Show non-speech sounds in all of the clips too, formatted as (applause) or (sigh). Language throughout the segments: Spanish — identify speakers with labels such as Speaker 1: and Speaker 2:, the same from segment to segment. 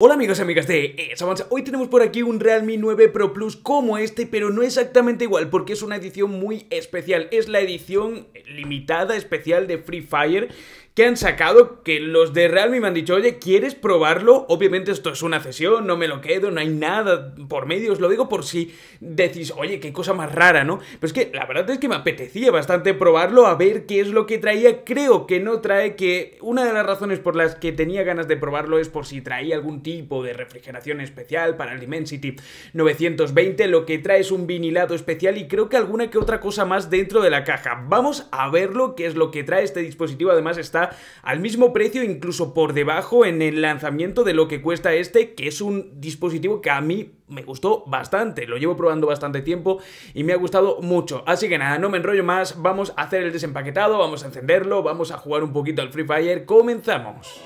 Speaker 1: Hola amigos y amigas de Savanza, hoy tenemos por aquí un Realme 9 Pro Plus como este, pero no exactamente igual porque es una edición muy especial, es la edición limitada especial de Free Fire que han sacado que los de Realme me han dicho, oye, ¿quieres probarlo? Obviamente esto es una cesión, no me lo quedo, no hay nada por medio, os lo digo por si decís, oye, qué cosa más rara, ¿no? Pero es que la verdad es que me apetecía bastante probarlo, a ver qué es lo que traía, creo que no trae, que una de las razones por las que tenía ganas de probarlo es por si traía algún tipo de refrigeración especial para el Dimensity 920, lo que trae es un vinilado especial y creo que alguna que otra cosa más dentro de la caja. Vamos a verlo, qué es lo que trae este dispositivo, además está al mismo precio, incluso por debajo en el lanzamiento de lo que cuesta este, que es un dispositivo que a mí me gustó bastante, lo llevo probando bastante tiempo y me ha gustado mucho. Así que nada, no me enrollo más, vamos a hacer el desempaquetado, vamos a encenderlo, vamos a jugar un poquito al Free Fire, comenzamos.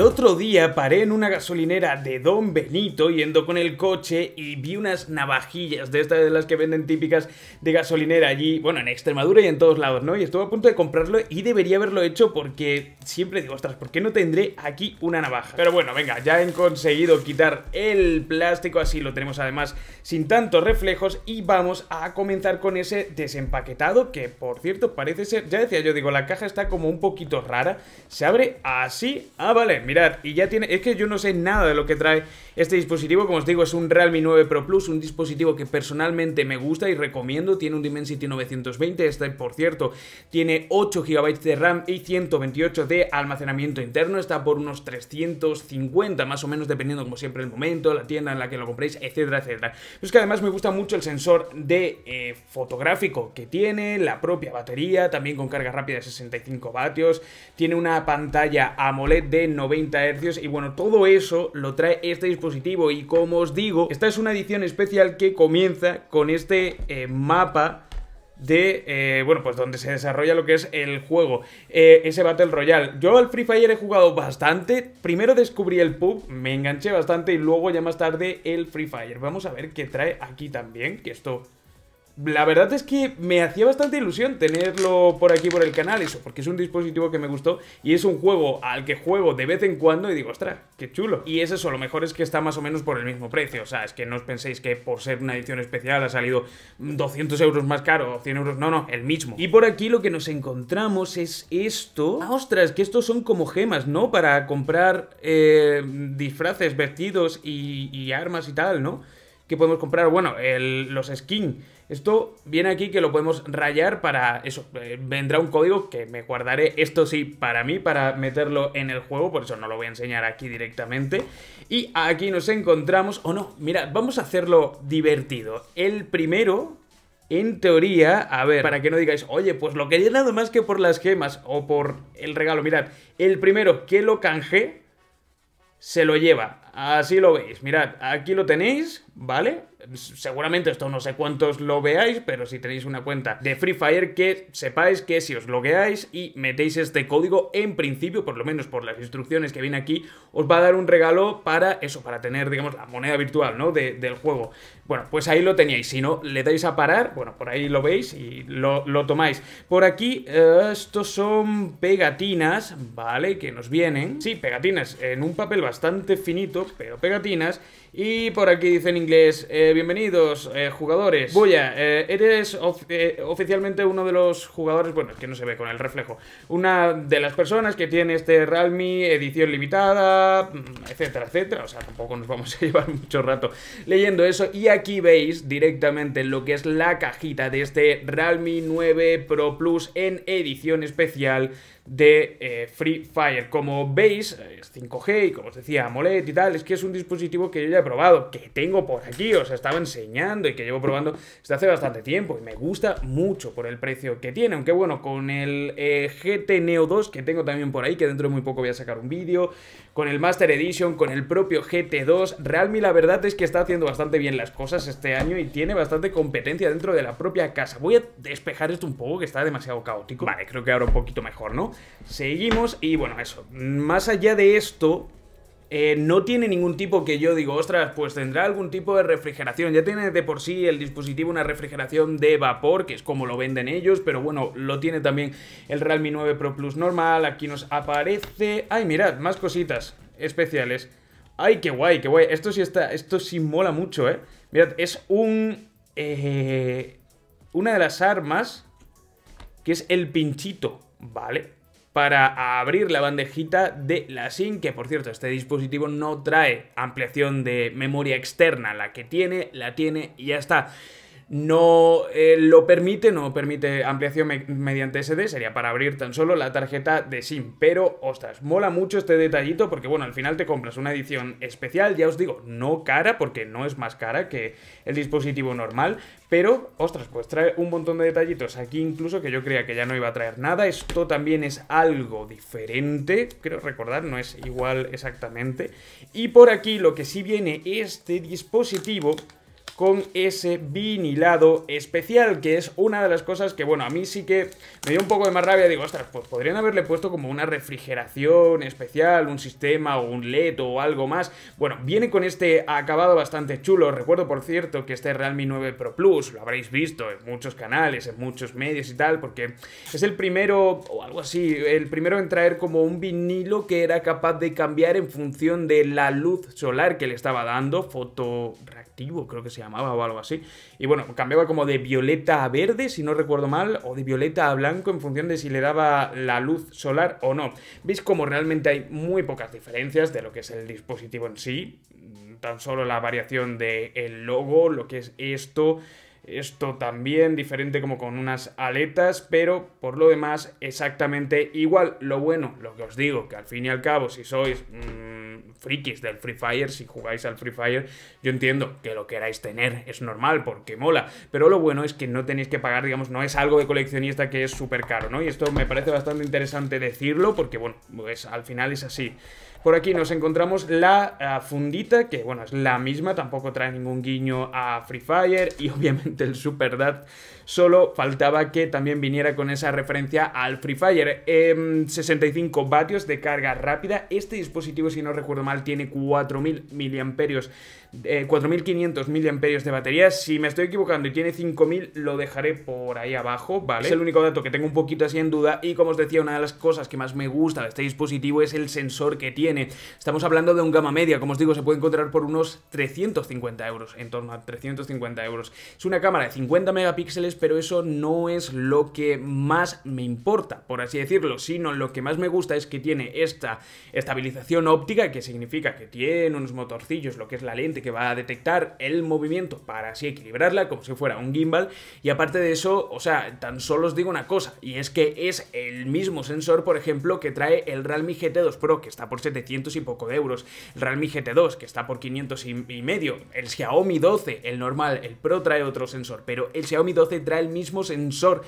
Speaker 1: El otro día paré en una gasolinera de Don Benito yendo con el coche y vi unas navajillas de estas de las que venden típicas de gasolinera allí, bueno, en Extremadura y en todos lados, ¿no? Y estuve a punto de comprarlo y debería haberlo hecho porque siempre digo, ostras, ¿por qué no tendré aquí una navaja? Pero bueno, venga, ya he conseguido quitar el plástico, así lo tenemos además sin tantos reflejos y vamos a comenzar con ese desempaquetado que, por cierto, parece ser, ya decía yo, digo, la caja está como un poquito rara, se abre así, ah, vale, mirad, y ya tiene, es que yo no sé nada de lo que trae este dispositivo, como os digo, es un Realme 9 Pro Plus, un dispositivo que personalmente me gusta y recomiendo, tiene un Dimensity 920, este por cierto, tiene 8 GB de RAM y 128 de almacenamiento interno, está por unos 350 más o menos, dependiendo como siempre el momento, la tienda en la que lo compréis, etcétera, etcétera. es que además me gusta mucho el sensor de eh, fotográfico que tiene, la propia batería, también con carga rápida de 65 vatios, tiene una pantalla AMOLED de 90 20 Hz y bueno, todo eso lo trae este dispositivo y como os digo, esta es una edición especial que comienza con este eh, mapa de, eh, bueno, pues donde se desarrolla lo que es el juego, eh, ese Battle Royale. Yo al Free Fire he jugado bastante, primero descubrí el pub, me enganché bastante y luego ya más tarde el Free Fire. Vamos a ver qué trae aquí también, que esto la verdad es que me hacía bastante ilusión tenerlo por aquí por el canal, eso, porque es un dispositivo que me gustó y es un juego al que juego de vez en cuando y digo, ostras, qué chulo. Y es eso, lo mejor es que está más o menos por el mismo precio, o sea, es que no os penséis que por ser una edición especial ha salido 200 euros más caro o 100 euros, no, no, el mismo. Y por aquí lo que nos encontramos es esto. Ah. ostras, que estos son como gemas, ¿no? Para comprar eh, disfraces, vestidos y armas y tal, ¿no? que podemos comprar, bueno, los skins. Esto viene aquí que lo podemos rayar para eso. Eh, vendrá un código que me guardaré, esto sí, para mí, para meterlo en el juego. Por eso no lo voy a enseñar aquí directamente. Y aquí nos encontramos, o oh, no, mira, vamos a hacerlo divertido. El primero, en teoría, a ver, para que no digáis, oye, pues lo quería nada más que por las gemas o por el regalo. Mirad, el primero que lo canje se lo lleva así lo veis. Mirad, aquí lo tenéis, ¿vale? Seguramente esto no sé cuántos lo veáis, pero si tenéis una cuenta de Free Fire, que sepáis que si os logueáis y metéis este código, en principio, por lo menos por las instrucciones que viene aquí, os va a dar un regalo para eso, para tener, digamos, la moneda virtual, ¿no? del juego. Bueno, pues ahí lo teníais. Si no, le dais a parar, bueno, por ahí lo veis y lo, tomáis. Por aquí, eh, estos son pegatinas, ¿vale? Que nos vienen. Sí, pegatinas en un papel bastante finito pero pegatinas, y por aquí dice en inglés, eh, bienvenidos eh, jugadores. Voy a, eh, eres oficialmente uno de los jugadores, bueno, es que no se ve con el reflejo, una de las personas que tiene este Realme edición limitada, mm, etcétera, etcétera. O sea, tampoco nos vamos a (laughs) llevar mucho rato leyendo eso. Y aquí veis directamente lo que es la cajita de este Realme 9 Pro Plus en edición especial de Free Fire. Como veis, es 5G y como os decía, AMOLED y tal, es que es un dispositivo que yo ya probado, que tengo por aquí, os estaba enseñando y que llevo probando desde hace bastante tiempo y me gusta mucho por el precio que tiene, aunque bueno, con el eh, GT Neo 2 que tengo también por ahí, que dentro de muy poco voy a sacar un vídeo, con el Master Edition, con el propio GT2, Realme la verdad es que está haciendo bastante bien las cosas este año y tiene bastante competencia dentro de la propia casa. Voy a despejar esto un poco que está demasiado caótico. Vale, creo que ahora un poquito mejor, ¿no? Seguimos y bueno, eso. Más allá de esto, eh, no tiene ningún tipo que yo digo, ostras, pues tendrá algún tipo de refrigeración. Ya tiene de por sí el dispositivo una refrigeración de vapor, que es como lo venden ellos, pero bueno, lo tiene también el Realme 9 Pro Plus normal. Aquí nos aparece... ¡Ay, mirad! Más cositas especiales. ¡Ay, qué guay, qué guay! Esto sí está... Esto sí mola mucho, ¿eh? Mirad, es un... Eh, una de las armas que es el pinchito, ¿vale? para abrir la bandejita de la SIM, que por cierto, este dispositivo no trae ampliación de memoria externa, la que tiene, la tiene y ya está no eh, lo permite, no permite ampliación mediante SD, sería para abrir tan solo la tarjeta de SIM. Pero, ostras, mola mucho este detallito porque, bueno, al final te compras una edición especial, ya os digo, no cara, porque no es más cara que el dispositivo normal, pero, ostras, pues trae un montón de detallitos aquí incluso que yo creía que ya no iba a traer nada. Esto también es algo diferente, creo recordar, no es igual exactamente. Y por aquí lo que sí viene este dispositivo con ese vinilado especial, que es una de las cosas que, bueno, a mí sí que me dio un poco de más rabia. Digo, ostras, pues podrían haberle puesto como una refrigeración especial, un sistema o un LED o algo más. Bueno, viene con este acabado bastante chulo. Recuerdo, por cierto, que este Realme 9 Pro Plus lo habréis visto en muchos canales, en muchos medios y tal, porque es el primero, o algo así, el primero en traer como un vinilo que era capaz de cambiar en función de la luz solar que le estaba dando, fotorreactivo creo que se llama o algo así. Y bueno, cambiaba como de violeta a verde, si no recuerdo mal, o de violeta a blanco en función de si le daba la luz solar o no. Veis como realmente hay muy pocas diferencias de lo que es el dispositivo en sí, tan solo la variación de el logo, lo que es esto... Esto también diferente como con unas aletas, pero por lo demás exactamente igual. Lo bueno, lo que os digo, que al fin y al cabo si sois... Mm, frikis del Free Fire, si jugáis al Free Fire, yo entiendo que lo queráis tener, es normal porque mola, pero lo bueno es que no tenéis que pagar, digamos, no es algo de coleccionista que es súper caro, ¿no? Y esto me parece bastante interesante decirlo porque, bueno, pues al final es así. Por aquí nos encontramos la eh, fundita, que bueno, es la misma, tampoco trae ningún guiño a Free Fire y (laughs) obviamente el Super Dad solo faltaba que también viniera con esa referencia al Free Fire. 65 em, vatios de carga rápida. Este dispositivo, si no recuerdo mal, tiene 4.000 miliamperios, 4.500 eh, miliamperios de batería. Si me estoy equivocando y tiene 5.000, lo dejaré por ahí abajo, ¿vale? Es el único dato que tengo un poquito así en duda y como os decía, una de las cosas que más me gusta de este dispositivo es el sensor que tiene. Estamos hablando de un gama media, como os digo, se puede encontrar por unos 350 euros, en torno a 350 euros. Es una cámara de 50 megapíxeles pero eso no es lo que más me importa, por así decirlo, sino lo que más me gusta es que tiene esta estabilización óptica, que significa que tiene unos motorcillos, lo que es la lente que va a detectar el movimiento para así equilibrarla, como si fuera un gimbal, y aparte de eso, o sea, tan solo os digo una cosa, y es que es el mismo sensor, por ejemplo, que trae el Realme GT2 Pro, que está por 700 y poco de euros, el Realme GT2, que está por 500 y medio, el Xiaomi 12, el normal, el Pro trae otro sensor, pero el Xiaomi 12 trae el mismo sensor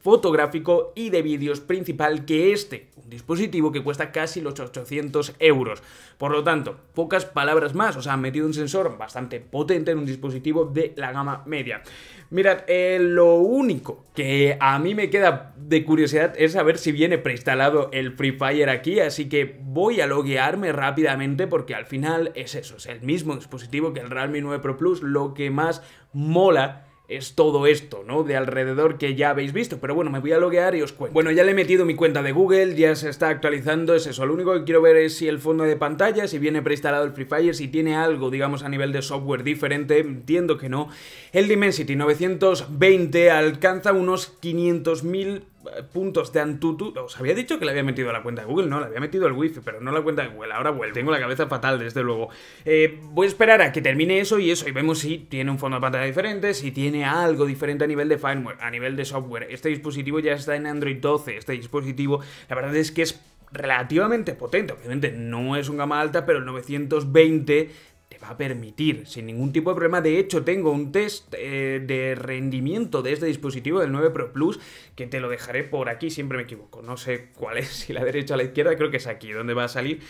Speaker 1: fotográfico y de vídeos principal que este, un dispositivo que cuesta casi los 800 euros. Por lo tanto, pocas palabras más, o sea, han metido un sensor bastante potente en un dispositivo de la gama media. Mirad, eh, lo único que a mí me queda de curiosidad es saber si viene preinstalado el Free Fire aquí, así que voy a loguearme rápidamente porque al final es eso, es el mismo dispositivo que el Realme 9 Pro Plus, lo que más mola es todo esto, ¿no? De alrededor que ya habéis visto. Pero bueno, me voy a loguear y os cuento. Bueno, ya le he metido mi cuenta de Google, ya se está actualizando, es eso. Lo único que quiero ver es si el fondo de pantalla, si viene preinstalado el Free Fire, si tiene algo, digamos, a nivel de software diferente. Entiendo que no. El Dimensity 920 alcanza unos 500.000 puntos de Antutu. Os había dicho que le había metido a la cuenta de Google, no, le había metido el wifi, pero no la cuenta de Google. Ahora vuelvo. Tengo la cabeza fatal, desde luego. Eh, voy a esperar a que termine eso y eso, y vemos si tiene un fondo de pantalla diferente, si tiene algo diferente a nivel de firmware, a nivel de software. Este dispositivo ya está en Android 12. Este dispositivo, la verdad es que es relativamente potente. Obviamente no es un gama alta, pero el 920 te va a permitir, sin ningún tipo de problema. De hecho, tengo un test eh, de rendimiento de este dispositivo, del 9 Pro Plus, que te lo dejaré por aquí, siempre me equivoco. No sé cuál es, (laughs) si la derecha o la izquierda, creo que es aquí, donde va a salir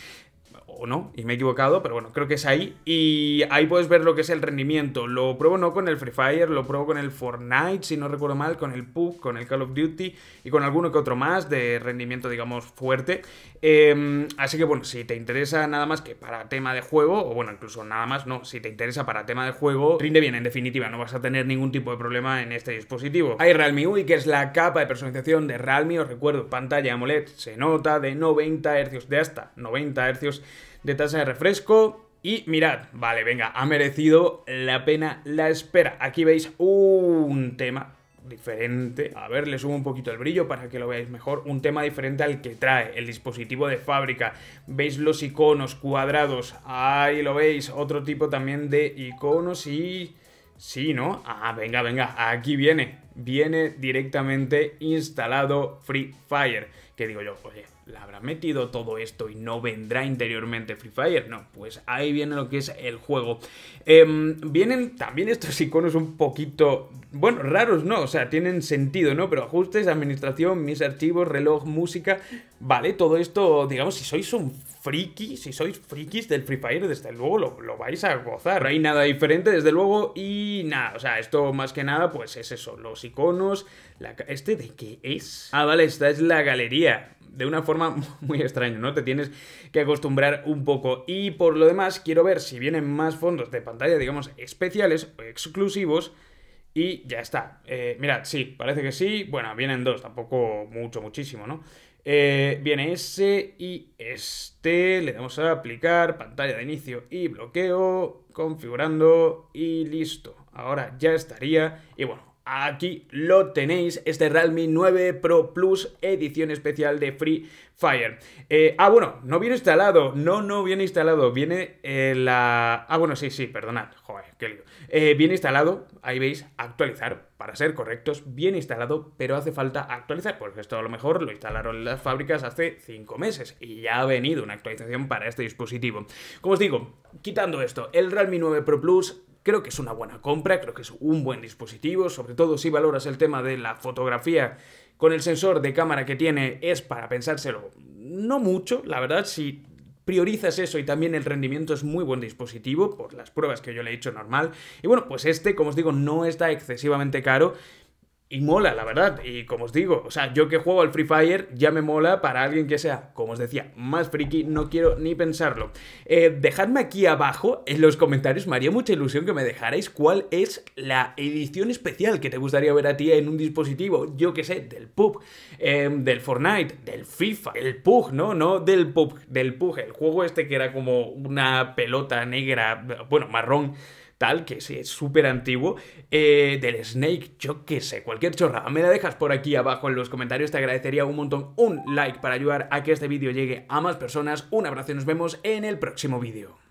Speaker 1: o no, y me he equivocado, pero bueno, creo que es ahí. Y ahí puedes ver lo que es el rendimiento. Lo pruebo no con el Free Fire, lo pruebo con el Fortnite, si no recuerdo mal, con el PUBG, con el Call of Duty y con alguno que otro más de rendimiento, digamos, fuerte. Em, así que bueno, si te interesa nada más que para tema de juego, o bueno, incluso nada más, no, si te interesa para tema de juego, rinde bien, en definitiva, no vas a tener ningún tipo de problema en este dispositivo. Hay Realme UI, que es la capa de personalización de Realme, os recuerdo, pantalla AMOLED se nota de 90 Hz, de hasta 90 Hz de tasa de refresco. Y mirad, vale, venga, ha merecido la pena la espera. Aquí veis un tema diferente. A ver, le subo un poquito el brillo para que lo veáis mejor. Un tema diferente al que trae el dispositivo de fábrica. Veis los iconos cuadrados. Ahí lo veis. Otro tipo también de iconos y... Sí, ¿no? Ah, venga, venga, aquí viene viene directamente instalado Free Fire. Que digo yo, oye, ¿la habrá metido todo esto y no vendrá interiormente Free Fire? No, pues ahí viene lo que es el juego. Em, vienen también estos iconos un poquito, bueno, raros no, o sea, tienen sentido, ¿no? Pero ajustes, administración, mis archivos, reloj, música, vale, todo esto, digamos, si sois un friki, si sois frikis del Free Fire, desde luego lo, vais a gozar. No hay nada diferente, desde luego, y nada, o sea, esto más que nada, pues es eso, los iconos. ¿Este de qué es? Ah, vale, esta es la galería. De una forma (laughs) muy extraña, ¿no? Te tienes que acostumbrar un poco. Y por lo demás, quiero ver si vienen más fondos de pantalla, digamos, especiales o exclusivos. Y ya está. Eh, mirad, sí, parece que sí. Bueno, vienen dos, tampoco mucho, muchísimo, ¿no? Eh, viene ese y este. Le damos a aplicar pantalla de inicio y bloqueo, configurando y listo. Ahora ya estaría. Y bueno, Aquí lo tenéis, este Realme 9 Pro Plus edición especial de Free Fire. Eh, ah, bueno, no viene instalado, no, no viene instalado, viene eh, la... Ah, bueno, sí, sí, perdonad, joder, qué lío. Eh, viene instalado, ahí veis, actualizar, para ser correctos, viene instalado, pero hace falta actualizar, porque esto a lo mejor lo instalaron las fábricas hace 5 meses y ya ha venido una actualización para este dispositivo. Como os digo, quitando esto, el Realme 9 Pro Plus Creo que es una buena compra, creo que es un buen dispositivo, sobre todo si valoras el tema de la fotografía con el sensor de cámara que tiene, es para pensárselo no mucho, la verdad, si priorizas eso y también el rendimiento es muy buen dispositivo por las pruebas que yo le he hecho normal. Y bueno, pues este, como os digo, no está excesivamente caro y mola, la verdad. Y como os digo, o sea, yo que juego al Free Fire ya me mola para alguien que sea, como os decía, más friki, no quiero ni pensarlo. Eh, dejadme aquí abajo en los comentarios, me haría mucha ilusión que me dejarais cuál es la edición especial que te gustaría ver a ti en un dispositivo, yo que sé, del PUB, em, del Fortnite, del FIFA, el PUG, ¿no? No del PUB, del PUG, el juego este que era como una pelota negra, bueno, marrón tal, que sí, es súper antiguo, eh, del Snake, yo qué sé, cualquier chorra. Me la dejas por aquí abajo en los comentarios, te agradecería un montón un like para ayudar a que este vídeo llegue a más personas. Un abrazo y nos vemos en el próximo vídeo.